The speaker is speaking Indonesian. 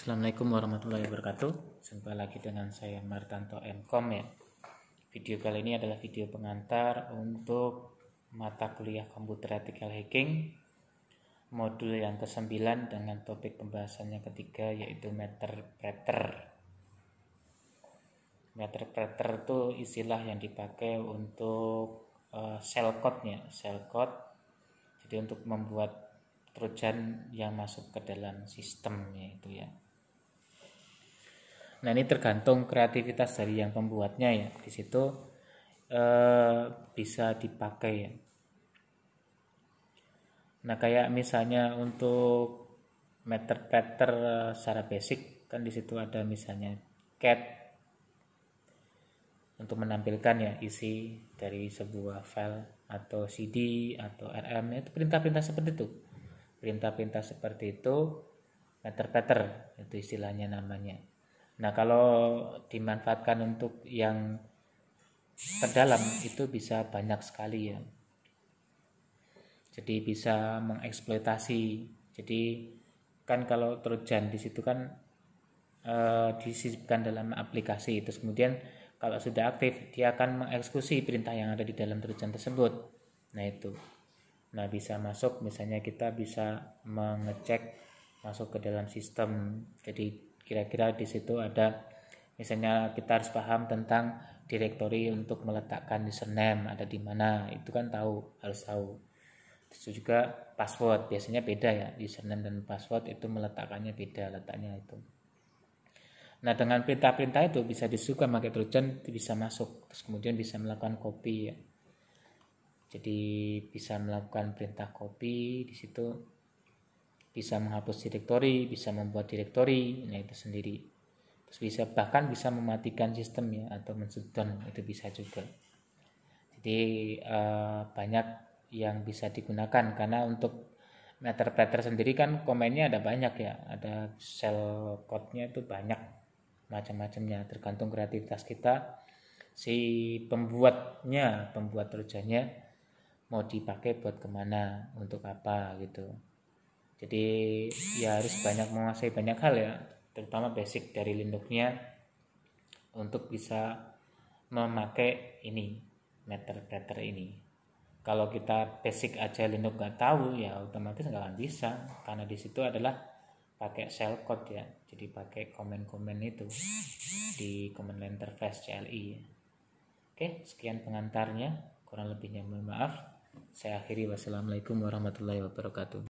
Assalamualaikum warahmatullahi wabarakatuh Jumpa lagi dengan saya Martanto Mkom ya Video kali ini adalah video pengantar untuk mata kuliah komputer ethical hacking Modul yang ke-9 dengan topik pembahasannya ketiga yaitu meter Meter Meterpreter itu istilah yang dipakai untuk uh, eh, shell code code jadi untuk membuat trojan yang masuk ke dalam sistem yaitu ya Nah ini tergantung kreativitas dari yang pembuatnya ya. Di situ eh, bisa dipakai ya. Nah kayak misalnya untuk meter pattern eh, secara basic kan di situ ada misalnya cat untuk menampilkan ya isi dari sebuah file atau CD atau RM nah, itu perintah-perintah seperti itu perintah-perintah seperti itu meter pattern itu istilahnya namanya Nah, kalau dimanfaatkan untuk yang terdalam itu bisa banyak sekali ya. Jadi bisa mengeksploitasi. Jadi kan kalau terjun di situ kan e, disisipkan dalam aplikasi. itu kemudian kalau sudah aktif dia akan mengeksekusi perintah yang ada di dalam terjun tersebut. Nah itu. Nah bisa masuk misalnya kita bisa mengecek masuk ke dalam sistem. Jadi kira-kira di situ ada misalnya kita harus paham tentang direktori untuk meletakkan username ada di mana itu kan tahu harus tahu terus juga password biasanya beda ya username dan password itu meletakkannya beda letaknya itu nah dengan perintah-perintah itu bisa disuka pakai trojan bisa masuk terus kemudian bisa melakukan copy ya jadi bisa melakukan perintah copy di situ bisa menghapus direktori, bisa membuat direktori, nah itu sendiri. Terus bisa bahkan bisa mematikan sistem ya atau men-shutdown itu bisa juga. Jadi uh, banyak yang bisa digunakan karena untuk meter-meter sendiri kan komennya ada banyak ya, ada shell code-nya itu banyak macam-macamnya tergantung kreativitas kita si pembuatnya pembuat kerjanya mau dipakai buat kemana untuk apa gitu jadi ya harus banyak menguasai banyak hal ya terutama basic dari Linuxnya untuk bisa memakai ini meter-meter ini kalau kita basic aja Linux nggak tahu ya otomatis nggak akan bisa karena di situ adalah pakai shell code ya jadi pakai komen-komen itu di command line interface CLI oke sekian pengantarnya kurang lebihnya mohon maaf saya akhiri wassalamualaikum warahmatullahi wabarakatuh